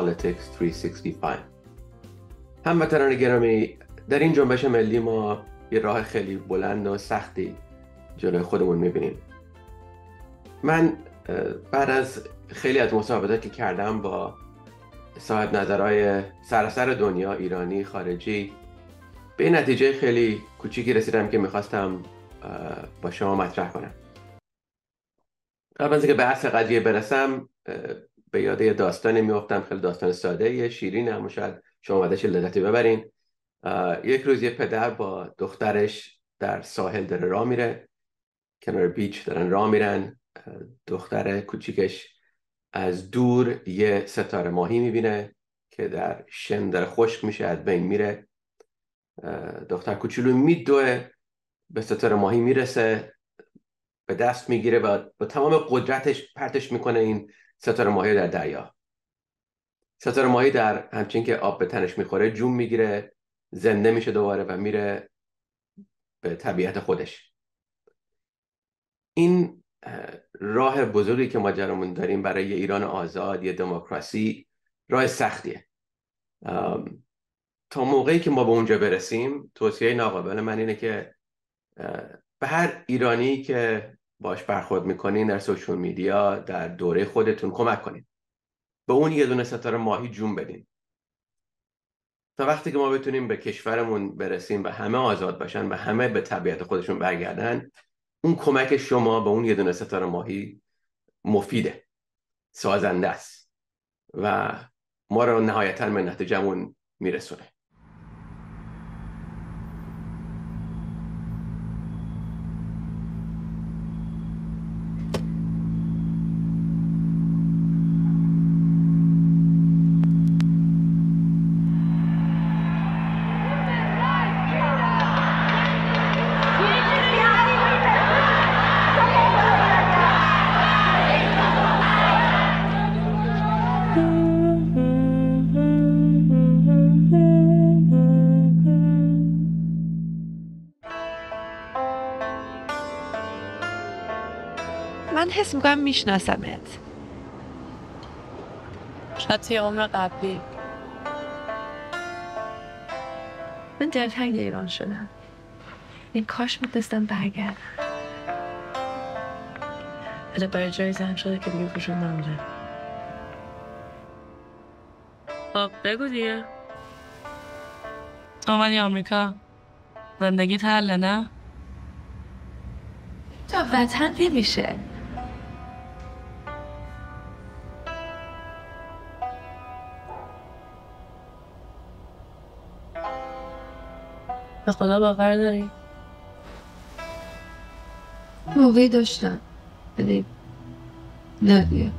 Politics 365 هموطنان گرامی در این جنبش ملی ما یه راه خیلی بلند و سختی جلوی خودمون میبینیم من بعد از خیلی از که کردم با صاحب نظرهای سراسر دنیا ایرانی خارجی به این نتیجه خیلی کوچیکی رسیدم که میخواستم با شما مطرح کنم قبل از اینکه به اصل قضیه برسم به یاد یه داستان خیلی داستان ساده یه شیرین هم شاید شما ازش لذتی ببرین یک روز یه پدر با دخترش در ساحل داره راه میره کنار بیچ دارن راه میرن دختر کوچیکش از دور یه ستاره ماهی میبینه که در شن خشک میشه از بین میره دختر کوچولو میدوه به ستاره ماهی میرسه به دست میگیره و با تمام قدرتش پرتش میکنه این ستاره ماهی در دریا ستاره ماهی در همچین که آب به تنش میخوره جون میگیره زنده میشه دوباره و میره به طبیعت خودش این راه بزرگی که ما جرامون داریم برای یه ایران آزاد یه دموکراسی راه سختیه تا موقعی که ما به اونجا برسیم توصیه ناقابل من اینه که به هر ایرانی که باش برخورد میکنین در سوشال میدیا در دوره خودتون کمک کنین به اون یه دونه ستاره ماهی جون بدین تا وقتی که ما بتونیم به کشورمون برسیم و همه آزاد باشن و همه به طبیعت خودشون برگردن اون کمک شما به اون یه دونه ستاره ماهی مفیده سازنده است و ما رو نهایتا به نتیجهمون میرسونه حس میکنم میشناسمت شاید توی عمر قبلی من دلتنگ ایران شدم این یعنی کاش میتونستم برگردم حالا برای جای زن شده که دیگه خوشم نمیده خب بگو دیگه آمدی آمریکا زندگی حله نه؟ تا وطن نمیشه به خدا باور داری موقعی داشتم ولی نه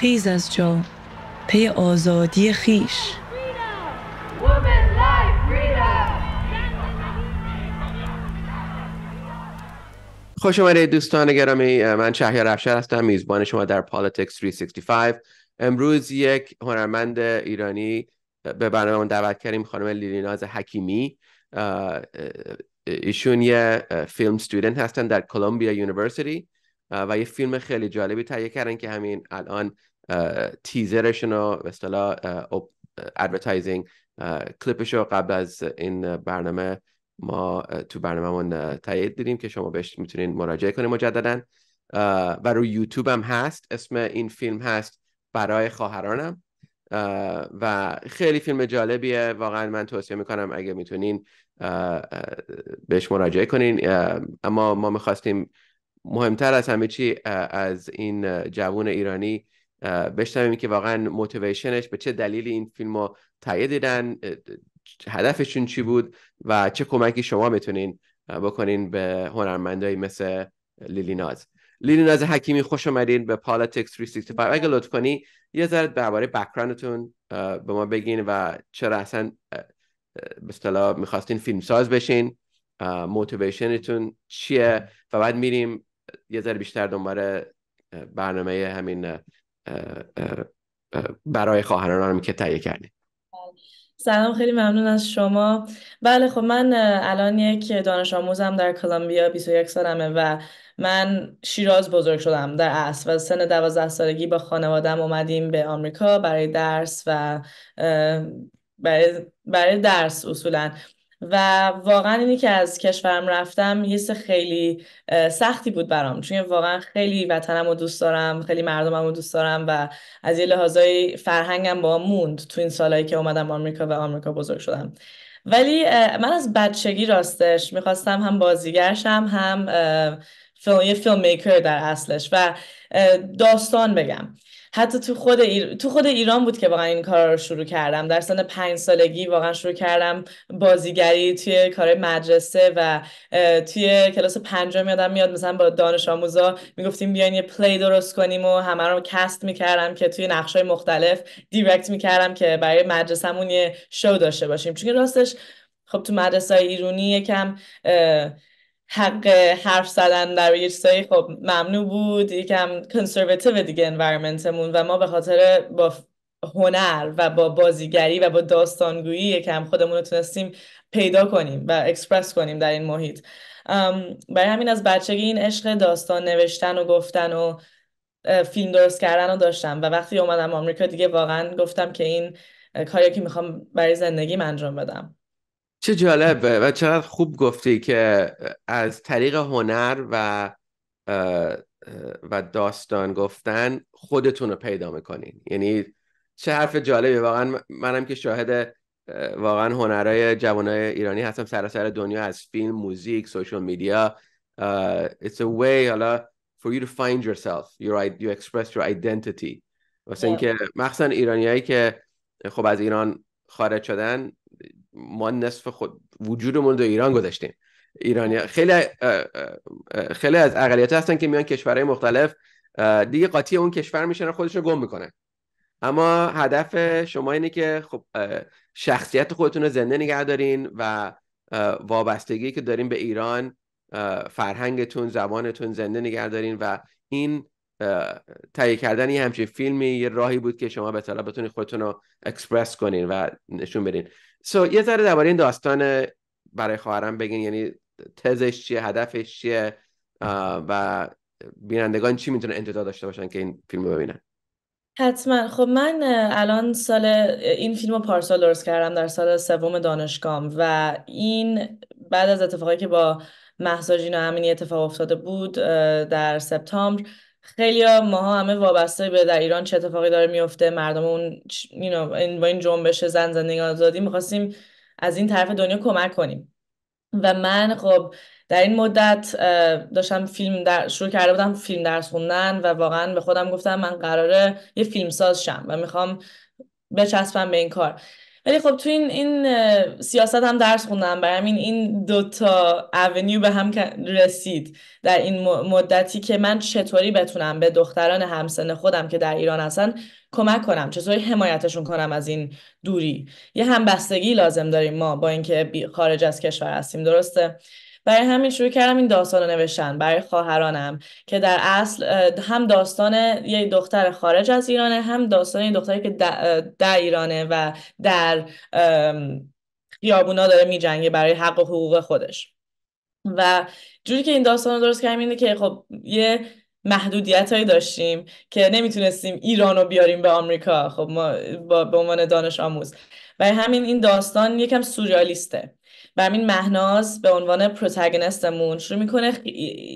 خیز از جا پی آزادی خیش خوش آمده دوستان گرامی من شهریار افشار هستم میزبان شما در پالیتکس 365 امروز یک هنرمند ایرانی به برنامه دعوت کردیم خانم لیلیناز حکیمی ایشون یه فیلم ستودنت هستن در کلمبیا یونیورسیتی و یه فیلم خیلی جالبی تهیه کردن که همین الان تیزرشون و به اصطلاح ادورتایزینگ رو قبل از این برنامه ما تو برنامهمون تایید دیدیم که شما بهش میتونین مراجعه کنیم مجددا و روی یوتیوب هم هست اسم این فیلم هست برای خواهرانم و خیلی فیلم جالبیه واقعا من توصیه میکنم اگه میتونین بهش مراجعه کنین اما ما میخواستیم مهمتر از همه چی از این جوون ایرانی بشنویم که واقعا موتیویشنش به چه دلیلی این فیلم رو تهیه دیدن هدفشون چی بود و چه کمکی شما میتونین بکنین به هنرمندایی مثل لیلی ناز لیلی ناز حکیمی خوش اومدین به پالاتکس 365 اگه لطف کنی یه ذره درباره بکراندتون به ما بگین و چرا اصلا به اصطلاح میخواستین فیلمساز بشین موتیویشنتون چیه و بعد میریم یه ذره بیشتر دنبال برنامه همین برای خواهرانم که تهیه کردیم سلام خیلی ممنون از شما بله خب من الان یک دانش آموزم در کلمبیا 21 سالمه و من شیراز بزرگ شدم در اصل و سن 12 سالگی با خانوادم اومدیم به آمریکا برای درس و برای, برای درس اصولا و واقعا اینی که از کشورم رفتم سه خیلی سختی بود برام چون واقعا خیلی وطنم رو دوست دارم خیلی مردمم رو دوست دارم و از یه لحاظای فرهنگم با موند تو این سالهایی که اومدم آمریکا و آمریکا بزرگ شدم ولی من از بچگی راستش میخواستم هم بازیگرشم هم یه فیلم میکر در اصلش و داستان بگم حتی تو خود, ایر... تو خود ایران بود که واقعا این کار رو شروع کردم در سن پنج سالگی واقعا شروع کردم بازیگری توی کار مدرسه و توی کلاس پنجم یادم میاد مثلا با دانش آموزا میگفتیم بیاین یه پلی درست کنیم و همه رو کست میکردم که توی نقش های مختلف دیرکت میکردم که برای مدرسهمون یه شو داشته باشیم چون راستش خب تو مدرسه ایرانی یکم حق حرف زدن در یه خب ممنوع بود یکم کنسرواتیو دیگه انوایرمنتمون و ما به خاطر با هنر و با بازیگری و با داستانگویی یکم خودمون رو تونستیم پیدا کنیم و اکسپرس کنیم در این محیط برای همین از بچگی این عشق داستان نوشتن و گفتن و فیلم درست کردن رو داشتم و وقتی اومدم آمریکا دیگه واقعا گفتم که این کاری که میخوام برای زندگیم انجام بدم چه جالبه و چقدر خوب گفتی که از طریق هنر و و داستان گفتن خودتون رو پیدا میکنین یعنی چه حرف جالبی واقعا منم که شاهد واقعا هنرهای جوانای ایرانی هستم سراسر دنیا از فیلم موزیک سوشال میدیا it's a way حالا yourself واسه اینکه آره. ایرانیایی که خب از ایران خارج شدن ما نصف خود وجودمون رو ایران گذاشتیم ایرانی خیلی خیلی از اقلیت هستن که میان کشورهای مختلف دیگه قاطی اون کشور میشن خودشون گم میکنن اما هدف شما اینه که خب شخصیت خودتون رو زنده نگه دارین و وابستگی که دارین به ایران فرهنگتون زبانتون زنده نگه دارین و این تهیه کردن یه همچین فیلمی یه راهی بود که شما به طلبتون خودتون رو اکسپرس کنین و نشون بدین سو یه ذره درباره این داستان برای خواهرم بگین یعنی تزش چیه هدفش چیه و بینندگان چی میتونن انتظار داشته باشن که این فیلم رو ببینن حتما خب من الان سال این فیلم رو پارسال درست کردم در سال سوم دانشگاهم و این بعد از اتفاقی که با محساجین و امینی اتفاق افتاده بود در سپتامبر خیلی ها همه وابسته به در ایران چه اتفاقی داره میفته مردم اون این با این جنبش زن زندگی آزادی میخواستیم از این طرف دنیا کمک کنیم و من خب در این مدت داشتم فیلم در شروع کرده بودم فیلم درس خوندن و واقعا به خودم گفتم من قراره یه فیلمساز شم و میخوام بچسبم به این کار ولی خب تو این این سیاست هم درس خوندم برای همین این دوتا اونیو به هم رسید در این مدتی که من چطوری بتونم به دختران همسن خودم که در ایران هستن کمک کنم چطوری حمایتشون کنم از این دوری یه همبستگی لازم داریم ما با اینکه خارج از کشور هستیم درسته برای همین شروع کردم این داستان رو نوشتن برای خواهرانم که در اصل هم داستان یه دختر خارج از ایرانه هم داستان یه دختری که در, ایرانه و در خیابونا داره میجنگه برای حق و حقوق خودش و جوری که این داستان رو درست کردم اینه که خب یه محدودیت هایی داشتیم که نمیتونستیم ایران رو بیاریم به آمریکا خب ما به عنوان دانش آموز و همین این داستان یکم سوریالیسته همین مهناز به عنوان پروتاگونیستمون شروع میکنه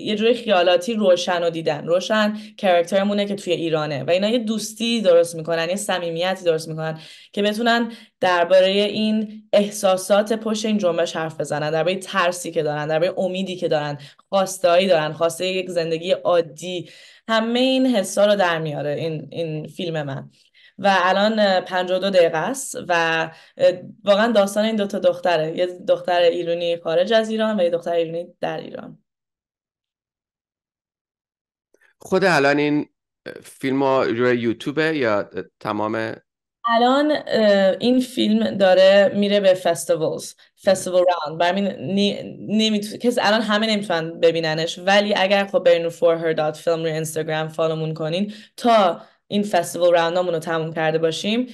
یه جوری خیالاتی روشن و دیدن روشن کرکترمونه که توی ایرانه و اینا یه دوستی درست میکنن یه صمیمیتی درست میکنن که بتونن درباره این احساسات پشت این جنبش حرف بزنن درباره ترسی که دارن درباره امیدی که دارن خواستهایی دارن خواسته یک زندگی عادی همه این حسا رو در میاره این, این فیلم من و الان 52 دقیقه است و واقعا داستان این دوتا دختره یه دختر ایرانی خارج از ایران و یه دختر ایرانی در ایران خود الان این فیلم ها روی یوتیوبه یا تمام الان این فیلم داره میره به فستیوالز فستیوال راوند نیم الان همه نمیتونن ببیننش ولی اگر خب برین فور هر دات فیلم روی اینستاگرام فالومون کنین تا این فستیوال راوندامون رو تموم کرده باشیم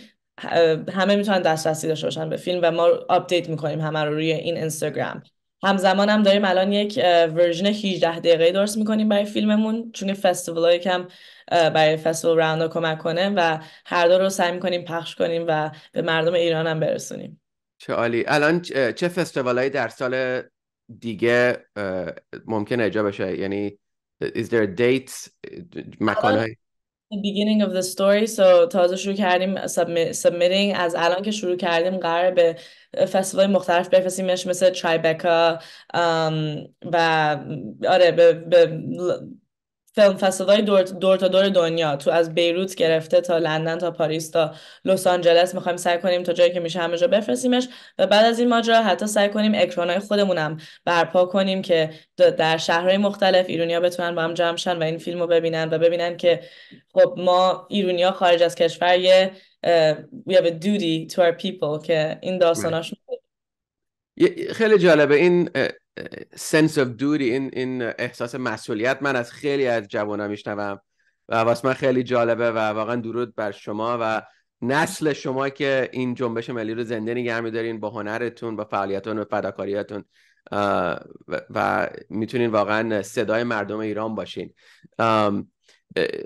همه میتونن دسترسی داشته باشن به فیلم و ما آپدیت میکنیم همه رو روی این اینستاگرام همزمان هم داریم الان یک ورژن 18 دقیقه درست میکنیم برای فیلممون چون فستیوال های کم برای فستیوال راوندا کمک کنه و هر دو رو سعی میکنیم پخش کنیم و به مردم ایران هم برسونیم چه عالی الان چه های در سال دیگه ممکن اجرا بشه یعنی is there a date the beginning of the story so تازه شروع کردیم submitting از الان که شروع کردیم قرار به فستیوال مختلف بفرستیمش مثل ترایبکا و آره به, به فیلم فستیوال دور, دور تا دور دنیا تو از بیروت گرفته تا لندن تا پاریس تا لس آنجلس میخوایم سعی کنیم تا جایی که میشه همه جا بفرستیمش و بعد از این ماجرا حتی سعی کنیم اکرانای خودمونم برپا کنیم که در شهرهای مختلف ایرونیا بتونن با هم جمع شن و این فیلم رو ببینن و ببینن که خب ما ایرونیا خارج از کشور یه uh, we have a duty to our people که این داستاناش خیلی جالبه این سنس اف دوری این احساس مسئولیت من از خیلی از ها میشنوم و واسه من خیلی جالبه و واقعا درود بر شما و نسل شما که این جنبش ملی رو زنده نگه میدارین با هنرتون با فعالیتون و فداکاریاتون و, میتونین واقعا صدای مردم ایران باشین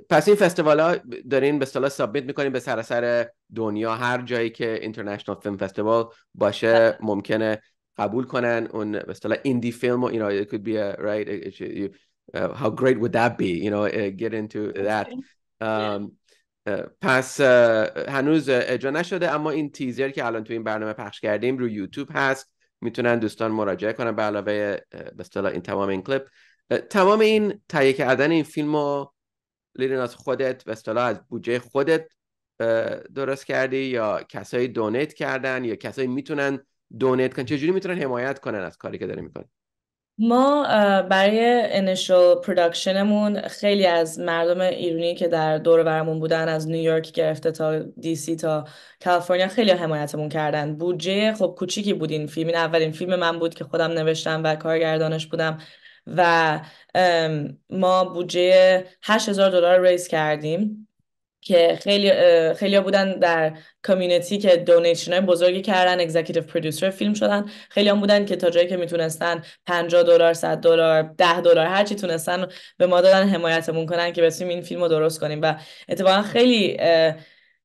پس این فستیوال ها دارین به صلاح ثابت میکنین به سراسر دنیا هر جایی که اینترنشنال فیلم فستیوال باشه بله. ممکنه قبول کنن اون مثلا ایندی فیلم و you know it could be a, right uh, how great would that be you know uh, get into that um, uh, پس هنوز اجرا نشده اما این تیزر که الان تو این برنامه پخش کردیم رو یوتیوب هست میتونن دوستان مراجعه کنن به علاوه به این تمام این کلیپ تمام این تهیه کردن این فیلمو رو از خودت به از بودجه خودت درست کردی یا کسایی دونیت کردن یا کسایی میتونن دونیت کنن چجوری میتونن حمایت کنن از کاری که داره میکنن؟ ما برای انیشال پروداکشنمون خیلی از مردم ایرانی که در دور برمون بودن از نیویورک گرفته تا دی سی تا کالیفرنیا خیلی حمایتمون کردن بودجه خب کوچیکی بود این فیلم این اولین فیلم من بود که خودم نوشتم و کارگردانش بودم و ما بودجه 8000 دلار ریز کردیم که خیلی خیلی بودن در کمیونیتی که دونیشن های بزرگی کردن اگزیکیتیو پرودوسر فیلم شدن خیلی هم بودن که تا جایی که میتونستن 50 دلار 100 دلار 10 دلار هر چی تونستن به ما دادن حمایتمون کنن که بتونیم این فیلم رو درست کنیم و اتفاقا خیلی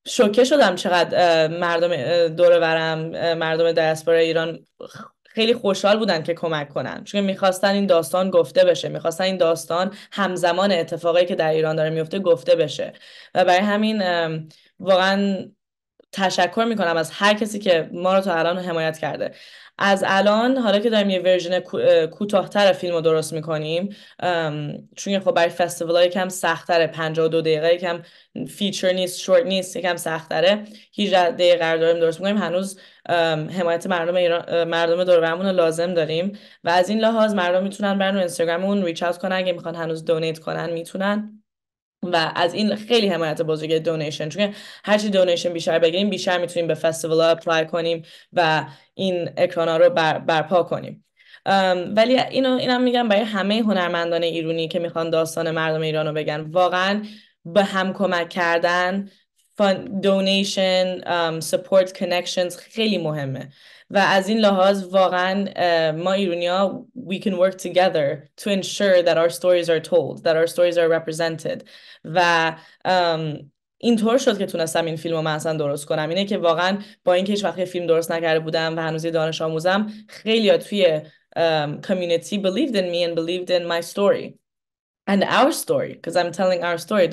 شوکه شدم چقدر مردم دور برم مردم دیاسپورا ایران خیلی خوشحال بودن که کمک کنن چون میخواستن این داستان گفته بشه میخواستن این داستان همزمان اتفاقایی که در ایران داره میفته گفته بشه و برای همین واقعا تشکر میکنم از هر کسی که ما رو تا الان حمایت کرده از الان حالا که داریم یه ورژن کوتاهتر فیلم رو درست میکنیم چون خب برای فستیوال های یکم سختره 52 دقیقه یکم فیچر نیست شورت نیست یکم سختره هیچ دقیقه رو داریم درست میکنیم هنوز حمایت مردم ایران، مردم دور رو لازم داریم و از این لحاظ مردم میتونن برن رو اینستاگراممون ریچ اوت کنن اگه میخوان هنوز دونیت کنن میتونن و از این خیلی حمایت بزرگ دونیشن چون هرچی دونیشن بیشتر بگیریم بیشتر میتونیم به فستیوال ها اپلای کنیم و این اکران ها رو بر، برپا کنیم ولی اینو اینم میگم برای همه هنرمندان ایرانی که میخوان داستان مردم ایران رو بگن واقعا به هم کمک کردن دونیشن سپورت کنکشنز خیلی مهمه و از این لحاظ واقعا ما ایرونیا we can work together to ensure that our stories are told that our stories are represented و اینطور شد که تونستم این فیلم رو من اصلا درست کنم اینه که واقعا با که هیچ فیلم درست نکرده بودم و هنوزی دانش آموزم خیلی توی کمیونیتی um, believed in me and believed in my story and our story because I'm telling our story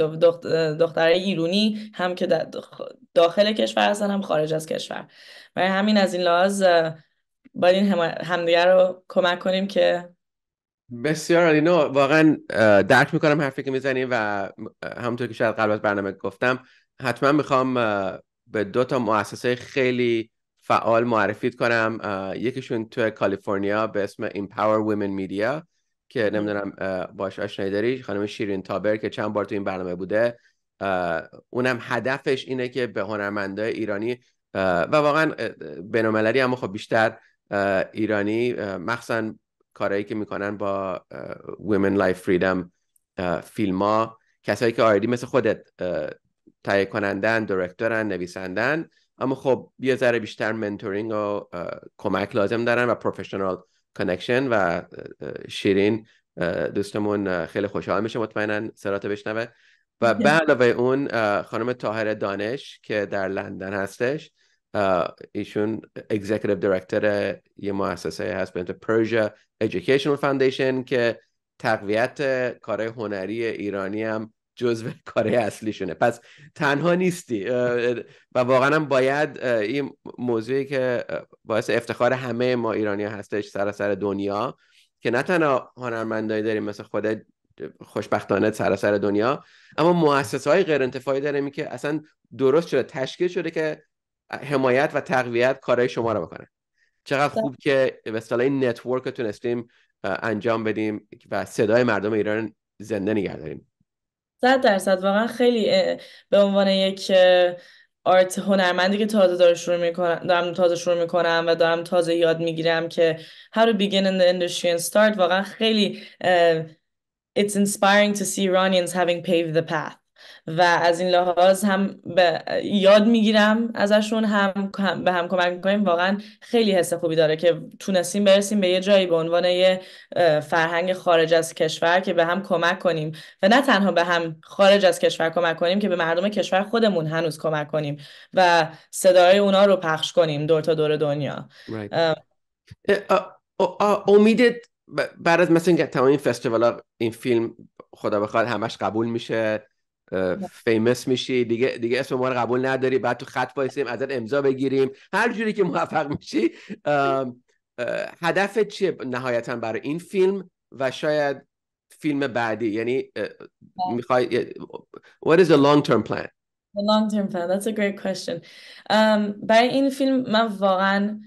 دختره ایرونی هم که داخل کشور هستن هم خارج از کشور برای همین از این لحاظ باید این همدیگر رو کمک کنیم که بسیار عالی واقعا درک میکنم حرفی که میزنیم و همونطور که شاید قبل از برنامه گفتم حتما میخوام به دو تا مؤسسه خیلی فعال معرفی کنم یکیشون تو کالیفرنیا به اسم Empower Women Media که نمیدونم باش آشنایی داری خانم شیرین تابر که چند بار تو این برنامه بوده اونم هدفش اینه که به هنرمندای ایرانی و واقعا بینالمللی اما خب بیشتر ایرانی مخصوصا کارهایی که میکنن با Women Life Freedom فیلم ها کسایی که آردی مثل خودت تهیه کنندن دایرکتورن نویسندن اما خب یه ذره بیشتر منتورینگ و کمک لازم دارن و پروفشنال کانکشن و شیرین دوستمون خیلی خوشحال میشه مطمئنا سراتو بشنوه و به علاوه اون خانم تاهر دانش که در لندن هستش ایشون اگزیکیتیو دایرکتور یه مؤسسه هست به Foundation که تقویت کارهای هنری ایرانی هم جزء کاره اصلیشونه پس تنها نیستی و واقعا هم باید این موضوعی که باعث افتخار همه ما ایرانی هستش سراسر دنیا که نه تنها هنرمندایی داریم مثل خود خوشبختانه سراسر دنیا اما مؤسسه های غیر انتفاعی داریم که اصلا درست شده تشکیل شده که حمایت و تقویت کارهای شما رو بکنه چقدر خوب که به این نتورک رو تونستیم انجام بدیم و صدای مردم ایران زنده نگه داریم 100%. درصد واقعا خیلی به عنوان یک آرت هنرمندی که تازه دارم شروع میکنم دارم تازه شروع میکنم و دارم تازه یاد میگیرم که how to begin in the industry and start واقعا خیلی it's inspiring to see Iranians having paved the path و از این لحاظ هم به یاد میگیرم ازشون هم به هم کمک میکنیم واقعا خیلی حس خوبی داره که تونستیم برسیم به یه جایی به عنوان یه فرهنگ خارج از کشور که به هم کمک کنیم و نه تنها به هم خارج از کشور کمک کنیم که به مردم کشور خودمون هنوز کمک کنیم و صدای اونا رو پخش کنیم دور تا دور دنیا right. امیدت بعد از مثلا تمام این فستیوال این فیلم خدا بخواد همش قبول میشه فیمس میشی دیگه دیگه اسم ما رو قبول نداری بعد تو خط وایسیم ازت امضا بگیریم هر جوری که موفق میشی هدف چیه نهایتا برای این فیلم و شاید فیلم بعدی یعنی میخوای what is the long term plan the long term plan that's a great question um, برای این فیلم من واقعا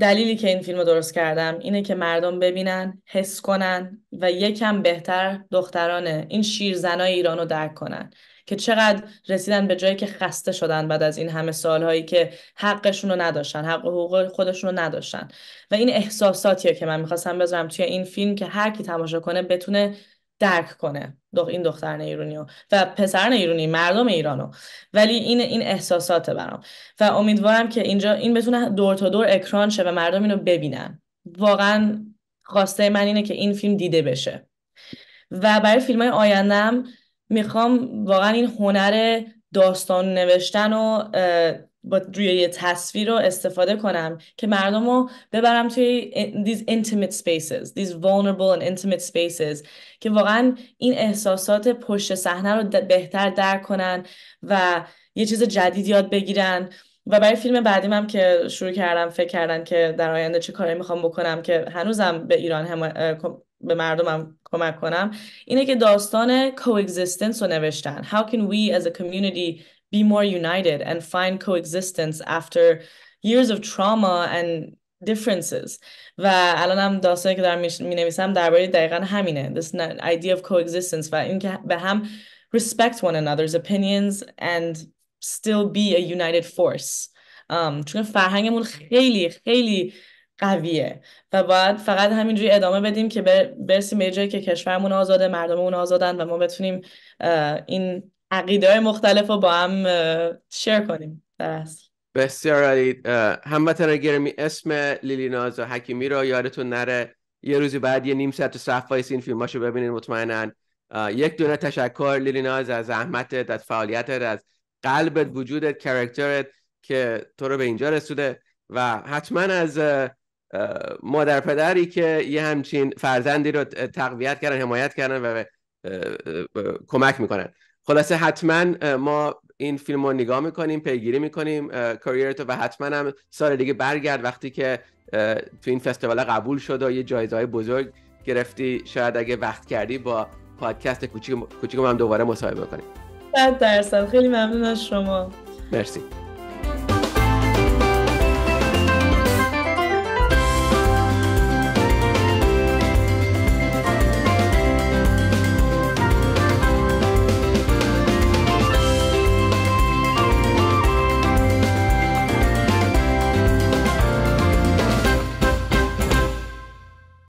دلیلی که این فیلم رو درست کردم اینه که مردم ببینن حس کنن و یکم بهتر دخترانه، این شیرزنای ایران رو درک کنن که چقدر رسیدن به جایی که خسته شدن بعد از این همه سالهایی که حقشون رو نداشتن حق و حقوق خودشون رو نداشتن و این احساساتیه که من میخواستم بذارم توی این فیلم که هر کی تماشا کنه بتونه درک کنه این دختران ایرانی و, و پسران مردم ایرانو ولی این این احساسات برام و امیدوارم که اینجا این بتونه دور تا دور اکران شه و مردم اینو ببینن واقعا خواسته من اینه که این فیلم دیده بشه و برای فیلم های آیندم میخوام واقعا این هنر داستان نوشتن و با روی یه تصویر رو استفاده کنم که مردم رو ببرم توی these intimate spaces these vulnerable and intimate spaces که واقعا این احساسات پشت صحنه رو بهتر درک کنن و یه چیز جدید یاد بگیرن و برای فیلم بعدیم هم که شروع کردم فکر کردن که در آینده چه کاری میخوام بکنم که هنوزم به ایران هم... به مردمم کمک کنم اینه که داستان coexistence رو نوشتن How can we as a community be more united and find coexistence after years of trauma and differences و الان هم داستانی که دارم می نویسم درباره دقیقا همینه this idea of coexistence و اینکه به هم respect one another's opinions and still be a united force um, چون فرهنگمون خیلی خیلی قویه و باید فقط همینجوری ادامه بدیم که برسیم به جایی که کشورمون آزاده مردممون آزادن و ما بتونیم این عقیده های مختلف رو با هم شیر کنیم در اصل بسیار عالی هموطن گرمی اسم لیلی ناز و حکیمی رو یادتون نره یه روزی بعد یه نیم ساعت و صف این ببینید ببینین مطمئنا یک دونه تشکر لیلی ناز از زحمتت از فعالیتت از قلبت وجودت کرکترت که تو رو به اینجا رسوده و حتما از مادر پدری که یه همچین فرزندی رو تقویت کردن حمایت کردن و کمک میکنن خلاصه حتما ما این فیلم رو نگاه میکنیم پیگیری میکنیم کاریرتو و حتما هم سال دیگه برگرد وقتی که تو این فستیوال قبول شد و یه جایزه های بزرگ گرفتی شاید اگه وقت کردی با پادکست کوچیک کوچیکم هم دوباره مصاحبه کنیم صد درصد خیلی ممنون از شما مرسی